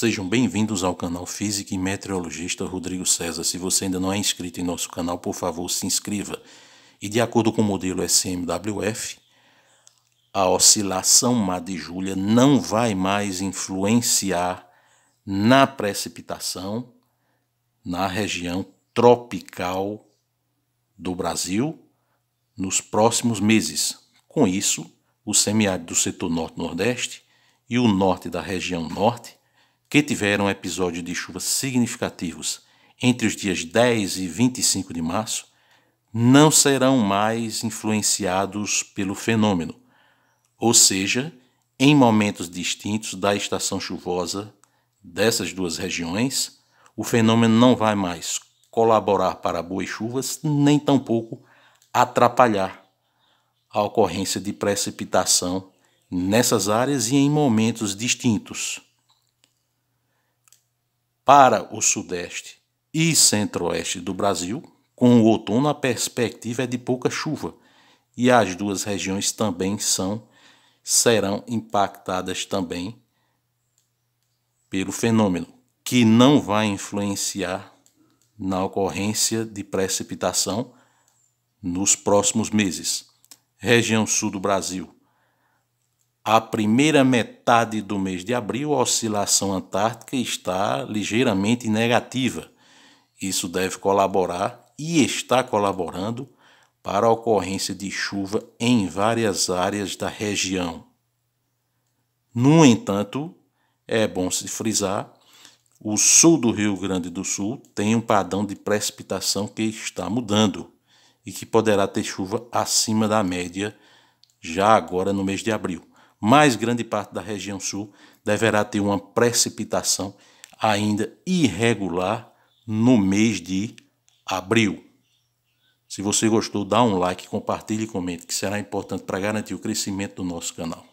Sejam bem-vindos ao canal Físico e Meteorologista Rodrigo César. Se você ainda não é inscrito em nosso canal, por favor, se inscreva. E de acordo com o modelo SMWF, a oscilação má de Júlia não vai mais influenciar na precipitação na região tropical do Brasil nos próximos meses. Com isso, o semiárido do setor norte-nordeste e o norte da região norte que tiveram episódios de chuva significativos entre os dias 10 e 25 de março, não serão mais influenciados pelo fenômeno, ou seja, em momentos distintos da estação chuvosa dessas duas regiões, o fenômeno não vai mais colaborar para boas chuvas, nem tampouco atrapalhar a ocorrência de precipitação nessas áreas e em momentos distintos para o sudeste e centro-oeste do Brasil, com o outono a perspectiva é de pouca chuva, e as duas regiões também são serão impactadas também pelo fenômeno, que não vai influenciar na ocorrência de precipitação nos próximos meses. Região sul do Brasil, a primeira metade do mês de abril, a oscilação antártica está ligeiramente negativa. Isso deve colaborar e está colaborando para a ocorrência de chuva em várias áreas da região. No entanto, é bom se frisar, o sul do Rio Grande do Sul tem um padrão de precipitação que está mudando e que poderá ter chuva acima da média já agora no mês de abril mais grande parte da região sul deverá ter uma precipitação ainda irregular no mês de abril. Se você gostou, dá um like, compartilhe e comente, que será importante para garantir o crescimento do nosso canal.